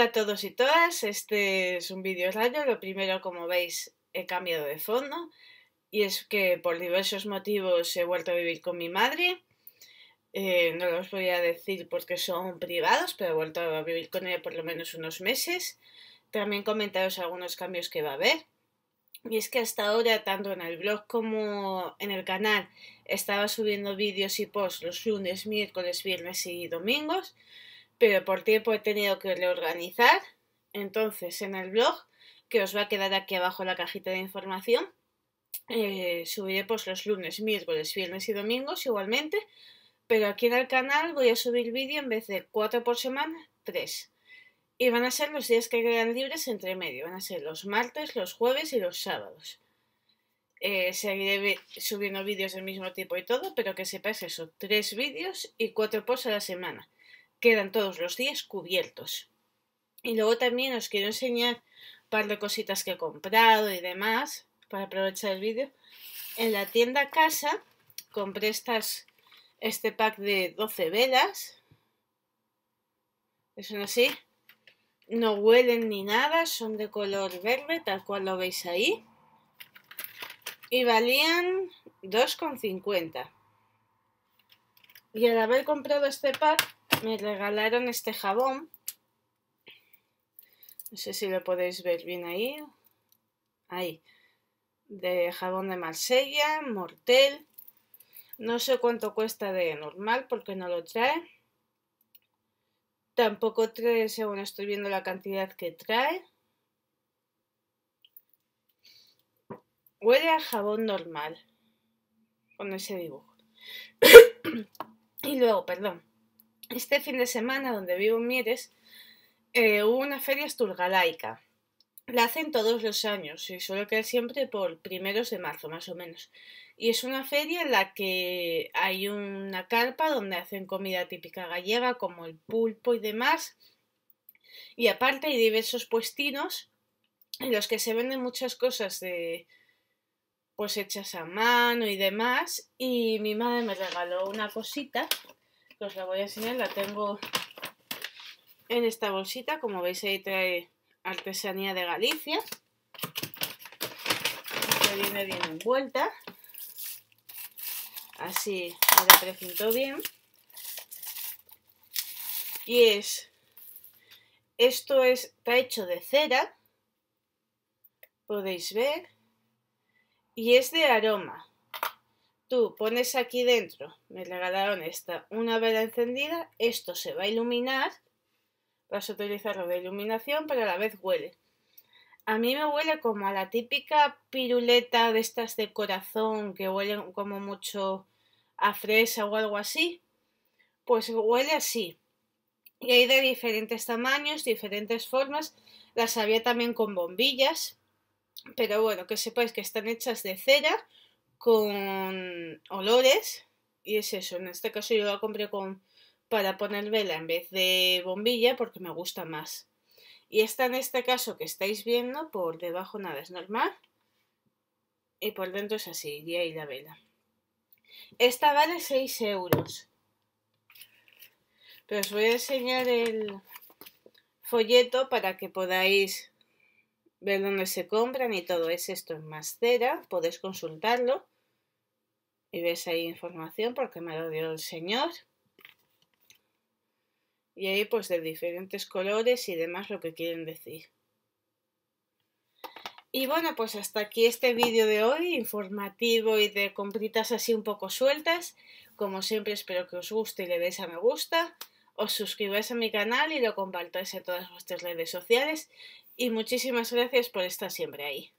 Hola a todos y todas, este es un vídeo año lo primero como veis he cambiado de fondo y es que por diversos motivos he vuelto a vivir con mi madre, eh, no los voy a decir porque son privados, pero he vuelto a vivir con ella por lo menos unos meses, también comentaros algunos cambios que va a haber. Y es que hasta ahora, tanto en el blog como en el canal, estaba subiendo vídeos y posts los lunes, miércoles, viernes y domingos pero por tiempo he tenido que reorganizar. Entonces, en el blog, que os va a quedar aquí abajo la cajita de información, eh, subiré pues los lunes, miércoles, viernes y domingos igualmente, pero aquí en el canal voy a subir vídeo en vez de cuatro por semana, tres Y van a ser los días que quedan libres entre medio, van a ser los martes, los jueves y los sábados. Eh, seguiré subiendo vídeos del mismo tipo y todo, pero que sepáis eso, tres vídeos y cuatro posts a la semana quedan todos los días cubiertos. Y luego también os quiero enseñar un par de cositas que he comprado y demás, para aprovechar el vídeo. En la tienda casa compré estas, este pack de 12 velas. son así. No huelen ni nada, son de color verde, tal cual lo veis ahí. Y valían 2,50. Y al haber comprado este pack me regalaron este jabón. No sé si lo podéis ver bien ahí. Ahí. De jabón de Marsella, Mortel. No sé cuánto cuesta de normal porque no lo trae. Tampoco trae, según estoy viendo, la cantidad que trae. Huele a jabón normal. Con ese dibujo. y luego, perdón este fin de semana donde vivo en Mieres eh, hubo una feria esturgalaica. La hacen todos los años y suele quedar siempre por primeros de marzo, más o menos. Y es una feria en la que hay una carpa donde hacen comida típica gallega, como el pulpo y demás. Y aparte hay diversos puestinos en los que se venden muchas cosas de pues hechas a mano y demás. Y mi madre me regaló una cosita pues la voy a enseñar, la tengo en esta bolsita, como veis ahí trae artesanía de Galicia, que viene bien envuelta, así me la presentó bien, y es, esto es, está hecho de cera, podéis ver, y es de aroma, Tú pones aquí dentro, me regalaron esta, una vela encendida, esto se va a iluminar, vas a utilizarlo de iluminación, pero a la vez huele. A mí me huele como a la típica piruleta de estas de corazón que huelen como mucho a fresa o algo así. Pues huele así. Y hay de diferentes tamaños, diferentes formas. Las había también con bombillas. Pero bueno, que sepáis que están hechas de cera con olores y es eso, en este caso yo la compré con para poner vela en vez de bombilla porque me gusta más. Y esta en este caso que estáis viendo, por debajo nada es normal y por dentro es así, y ahí la vela. Esta vale 6 euros. Pero os voy a enseñar el folleto para que podáis ver dónde se compran y todo es esto en cera, podéis consultarlo y ves ahí información porque me lo dio el señor. Y ahí pues de diferentes colores y demás lo que quieren decir. Y bueno, pues hasta aquí este vídeo de hoy, informativo y de compritas así un poco sueltas. Como siempre espero que os guste y le deis a me gusta os suscribáis a mi canal y lo compartáis en todas vuestras redes sociales y muchísimas gracias por estar siempre ahí.